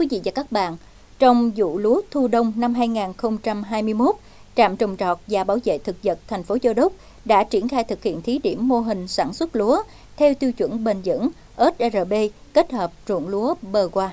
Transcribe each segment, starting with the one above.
quý vị và các bạn, trong vụ lúa thu đông năm 2021, Trạm trồng trọt và bảo vệ thực vật thành phố Châu Đốc đã triển khai thực hiện thí điểm mô hình sản xuất lúa theo tiêu chuẩn bền vững SRB kết hợp ruộng lúa bờ qua.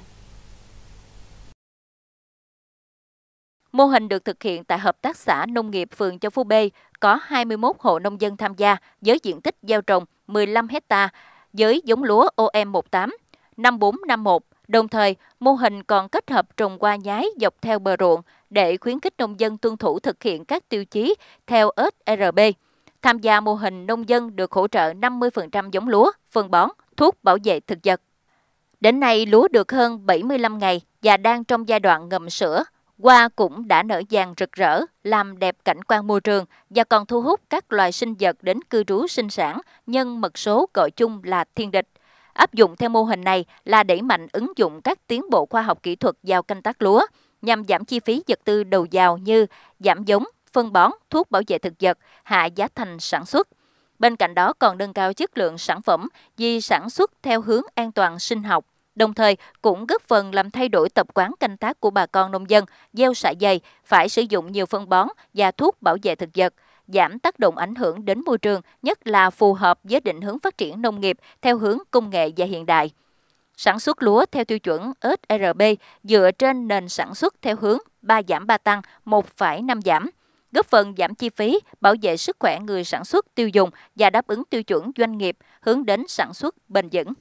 Mô hình được thực hiện tại Hợp tác xã Nông nghiệp phường Châu Phú B, có 21 hộ nông dân tham gia với diện tích gieo trồng 15 hecta với giống lúa OM18, 5451, Đồng thời, mô hình còn kết hợp trồng hoa nhái dọc theo bờ ruộng để khuyến khích nông dân tuân thủ thực hiện các tiêu chí theo SRB. Tham gia mô hình nông dân được hỗ trợ 50% giống lúa, phân bón, thuốc bảo vệ thực vật. Đến nay, lúa được hơn 75 ngày và đang trong giai đoạn ngậm sữa. Hoa cũng đã nở vàng rực rỡ, làm đẹp cảnh quan môi trường và còn thu hút các loài sinh vật đến cư trú sinh sản, nhân mật số gọi chung là thiên địch. Áp dụng theo mô hình này là đẩy mạnh ứng dụng các tiến bộ khoa học kỹ thuật vào canh tác lúa nhằm giảm chi phí vật tư đầu vào như giảm giống, phân bón, thuốc bảo vệ thực vật, hạ giá thành sản xuất. Bên cạnh đó còn nâng cao chất lượng sản phẩm vì sản xuất theo hướng an toàn sinh học, đồng thời cũng góp phần làm thay đổi tập quán canh tác của bà con nông dân, gieo xạ dày, phải sử dụng nhiều phân bón và thuốc bảo vệ thực vật – giảm tác động ảnh hưởng đến môi trường, nhất là phù hợp với định hướng phát triển nông nghiệp theo hướng công nghệ và hiện đại. Sản xuất lúa theo tiêu chuẩn SRB dựa trên nền sản xuất theo hướng 3 giảm 3 tăng, 1,5 giảm, góp phần giảm chi phí, bảo vệ sức khỏe người sản xuất tiêu dùng và đáp ứng tiêu chuẩn doanh nghiệp hướng đến sản xuất bền vững.